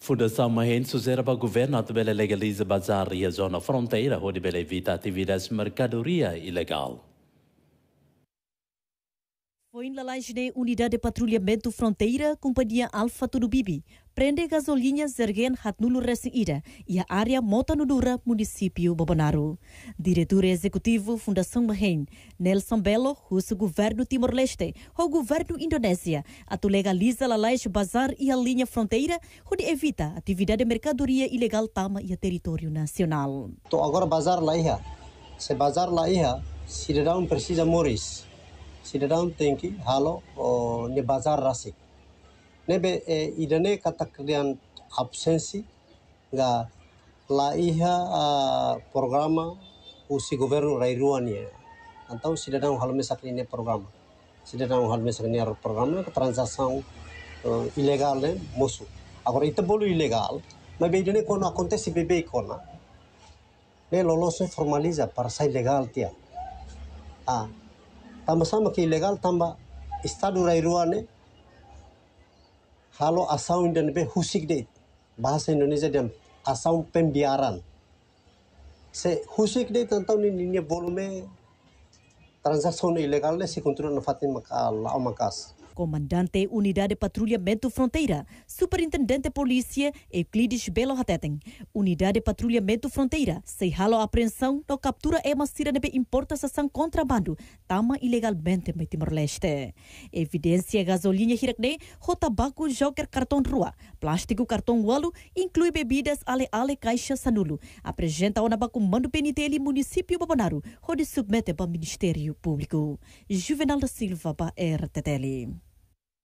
Fundação Mahén para o governo atbele legaliza bazar e a zona fronteira onde bele evita atividades mercadoria ilegal. Foi na Unidade de Patrulhamento Fronteira, Companhia Alfa Turubibi. Prende gasolina zergen hatnulu ira e a área Mota Nudura, município Bobonaro. Diretor Executivo Fundação Mahen, Nelson Belo, russo governo Timor-Leste, o governo Indonésia, ato legaliza a bazar e a linha fronteira, onde evita atividade de mercadoria ilegal tama e a território nacional. Então agora bazar lá, se bazar lá, cidadão precisa morrer. sidadan tengki halo ne bazar rasi ne be e, idane katakrian absensi ga laiha programa usi governo rairuania ya. atau sidadan hal mesakni ne programa sidadan halo mesakni ar programa ka transação e, ilegal ne musu agora ite bolu ilegal mas be idane quando be bebe kona ne loloso formaliza para sai ilegal tia ah tambah sama ke ilegal tambah istadu rai ruane halo asau indan be husik de bahasa Indonesia dem asau pembiaran se husik de tentang ini volume transação ilegal se controla no fato ao Comandante Unidade Patrulhamento Fronteira, Superintendente Polícia Euclides Belo Hateten, Unidade Patrulhamento Fronteira, sem ralo apreensão, não captura e massira de importação contrabando, tama ilegalmente em Timor-Leste. Evidência gasolina hirakne, rotabaco, joker cartão rua, plástico cartão walo, inclui bebidas ale ale caixa sanulo. Apresenta o nabaco mando peniteli município Babonaro, onde submete para o Ministério apoio público. Juvenal da Silva para a RTL.